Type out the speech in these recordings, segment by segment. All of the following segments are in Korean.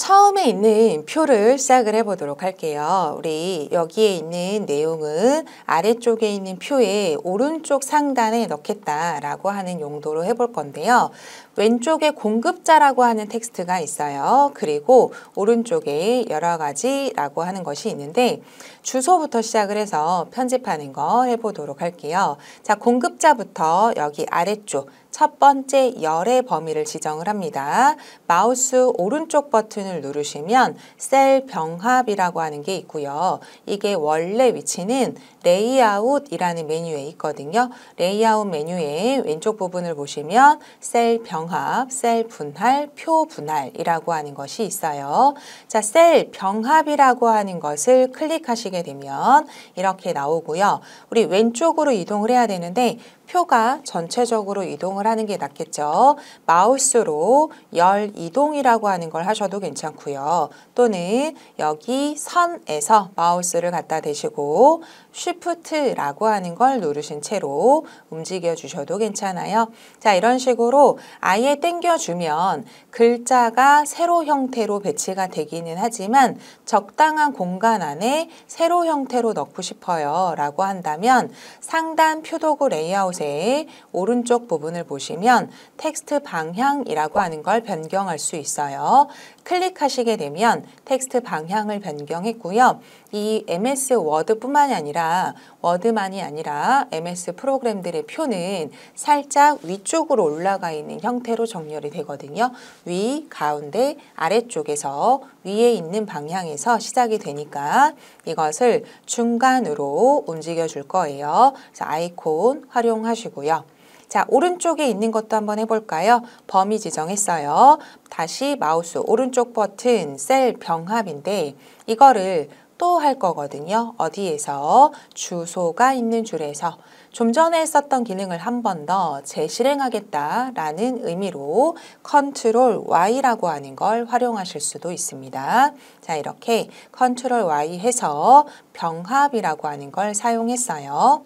처음에 있는 표를 시작을 해보도록 할게요. 우리 여기에 있는 내용은 아래쪽에 있는 표의 오른쪽 상단에 넣겠다라고 하는 용도로 해볼 건데요. 왼쪽에 공급자라고 하는 텍스트가 있어요. 그리고 오른쪽에 여러 가지라고 하는 것이 있는데 주소부터 시작을 해서 편집하는 거 해보도록 할게요. 자, 공급자부터 여기 아래쪽 첫 번째 열의 범위를 지정을 합니다. 마우스 오른쪽 버튼을 누르시면 셀 병합이라고 하는 게 있고요. 이게 원래 위치는 레이아웃이라는 메뉴에 있거든요. 레이아웃 메뉴의 왼쪽 부분을 보시면 셀 병합, 셀 분할, 표 분할이라고 하는 것이 있어요. 자, 셀 병합이라고 하는 것을 클릭하시게 되면 이렇게 나오고요. 우리 왼쪽으로 이동을 해야 되는데 표가 전체적으로 이동을 하는 게 낫겠죠. 마우스로 열 이동이라고 하는 걸 하셔도 괜찮고요. 또는 여기 선에서 마우스를 갖다 대시고 쉬프트라고 하는 걸 누르신 채로 움직여 주셔도 괜찮아요. 자 이런 식으로 아예 당겨주면 글자가 세로 형태로 배치가 되기는 하지만 적당한 공간 안에 세로 형태로 넣고 싶어요 라고 한다면 상단 표도구 레이아웃의 오른쪽 부분을 보시면 텍스트 방향이라고 하는 걸 변경할 수 있어요. 클릭하시게 되면 텍스트 방향을 변경했고요. 이 MS 워드뿐만이 아니라 아니라 워드만이 아니라 MS 프로그램들의 표는 살짝 위쪽으로 올라가 있는 형태로 정렬이 되거든요. 위, 가운데, 아래쪽에서 위에 있는 방향에서 시작이 되니까 이것을 중간으로 움직여 줄 거예요. 그래서 아이콘 활용하시고요. 자, 오른쪽에 있는 것도 한번 해볼까요? 범위 지정했어요. 다시 마우스 오른쪽 버튼 셀 병합인데 이거를 또할 거거든요. 어디에서? 주소가 있는 줄에서 좀 전에 썼던 기능을 한 번 더 재실행하겠다라는 의미로 컨트롤 Y라고 하는 걸 활용하실 수도 있습니다. 자, 이렇게 컨트롤 Y 해서 병합이라고 하는 걸 사용했어요.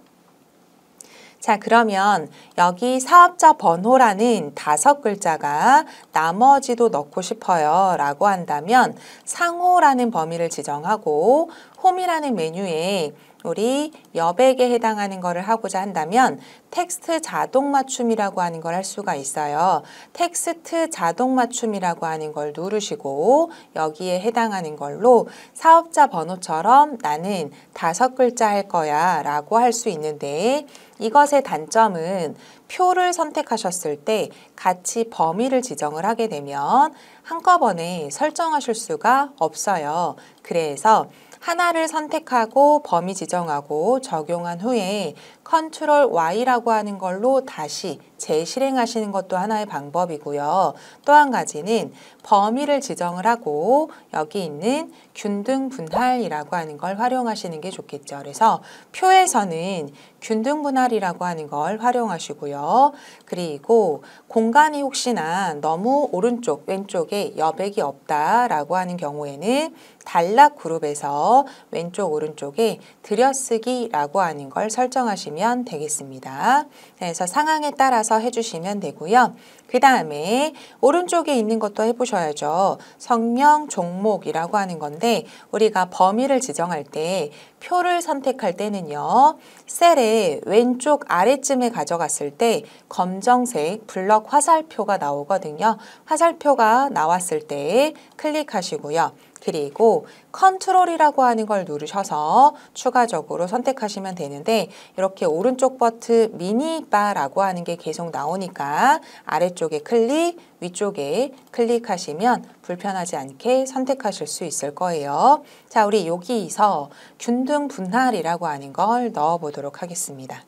자, 그러면 여기 사업자 번호라는 다섯 글자가 나머지도 넣고 싶어요 라고 한다면 상호라는 범위를 지정하고 홈이라는 메뉴에 우리 여백에 해당하는 것을 하고자 한다면 텍스트 자동 맞춤이라고 하는 걸 할 수가 있어요. 텍스트 자동 맞춤이라고 하는 걸 누르시고 여기에 해당하는 걸로 사업자 번호처럼 나는 다섯 글자 할 거야 라고 할 수 있는데 이것의 단점은 표를 선택하셨을 때 같이 범위를 지정을 하게 되면 한꺼번에 설정하실 수가 없어요. 그래서 하나를 선택하고 범위 지정하고 적용한 후에 컨트롤 Y라고 하는 걸로 다시 재실행하시는 것도 하나의 방법이고요. 또 한 가지는 범위를 지정을 하고 여기 있는 균등 분할이라고 하는 걸 활용하시는 게 좋겠죠. 그래서 표에서는 균등 분할이라고 하는 걸 활용하시고요. 그리고 공간이 혹시나 너무 오른쪽, 왼쪽에 여백이 없다라고 하는 경우에는 단락 그룹에서 왼쪽 오른쪽에 들여쓰기라고 하는 걸 설정하시면 되겠습니다. 그래서 상황에 따라서 따서 해주시면 되고요. 그 다음에 오른쪽에 있는 것도 해보셔야죠. 성명 종목이라고 하는 건데 우리가 범위를 지정할 때 표를 선택할 때는요. 셀의 왼쪽 아래쯤에 가져갔을 때 검정색 블럭 화살표가 나오거든요. 화살표가 나왔을 때 클릭하시고요. 그리고 컨트롤이라고 하는 걸 누르셔서 추가적으로 선택하시면 되는데 이렇게 오른쪽 버튼 미니바라고 하는 게 계속 나오니까 아래쪽에 클릭, 위쪽에 클릭하시면 불편하지 않게 선택하실 수 있을 거예요. 자, 우리 여기서 균등 분할이라고 하는 걸 넣어보도록 하겠습니다.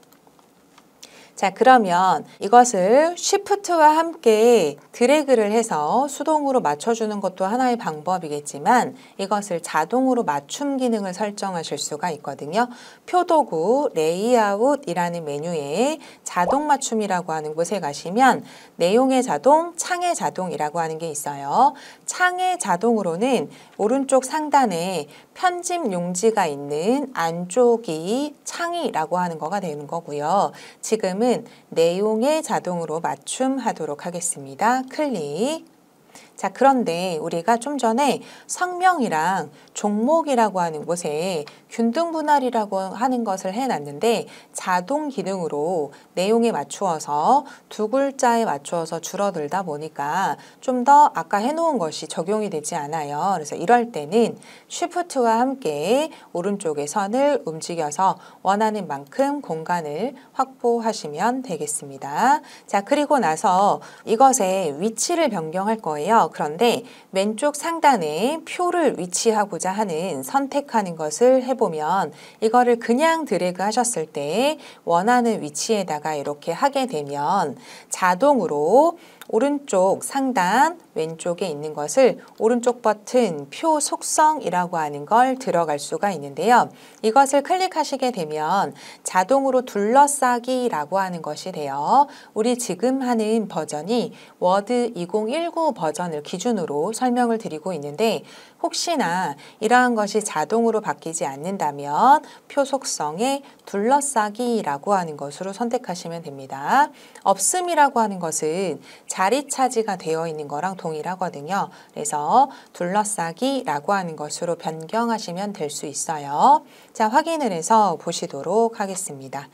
자 그러면 이것을 쉬프트와 함께 드래그를 해서 수동으로 맞춰주는 것도 하나의 방법이겠지만 이것을 자동으로 맞춤 기능을 설정하실 수가 있거든요. 표도구 레이아웃이라는 메뉴에 자동 맞춤이라고 하는 곳에 가시면 내용의 자동, 창의 자동이라고 하는 게 있어요. 창의 자동으로는 오른쪽 상단에 편집 용지가 있는 안쪽이 창이라고 하는 거가 되는 거고요. 지금은 내용에 자동으로 맞춤하도록 하겠습니다. 클릭 자, 그런데 우리가 좀 전에 성명이랑 종목이라고 하는 곳에 균등 분할이라고 하는 것을 해놨는데 자동 기능으로 내용에 맞추어서 두 글자에 맞추어서 줄어들다 보니까 좀 더 아까 해놓은 것이 적용이 되지 않아요. 그래서 이럴 때는 쉬프트와 함께 오른쪽에 선을 움직여서 원하는 만큼 공간을 확보하시면 되겠습니다. 자, 그리고 나서 이것의 위치를 변경할 거예요. 그런데 왼쪽 상단에 표를 위치하고자 하는 선택하는 것을 해보면 이거를 그냥 드래그 하셨을 때 원하는 위치에다가 이렇게 하게 되면 자동으로 오른쪽 상단 왼쪽에 있는 것을 오른쪽 버튼 표 속성이라고 하는 걸 들어갈 수가 있는데요. 이것을 클릭하시게 되면 자동으로 둘러싸기라고 하는 것이 돼요. 우리 지금 하는 버전이 워드 2019 버전을 기준으로 설명을 드리고 있는데 혹시나 이러한 것이 자동으로 바뀌지 않는다면 표 속성에 둘러싸기라고 하는 것으로 선택하시면 됩니다. 없음이라고 하는 것은 자리 차지가 되어 있는 거랑 동일하거든요. 그래서 둘러싸기라고 하는 것으로 변경하시면 될 수 있어요. 자, 확인을 해서 보시도록 하겠습니다.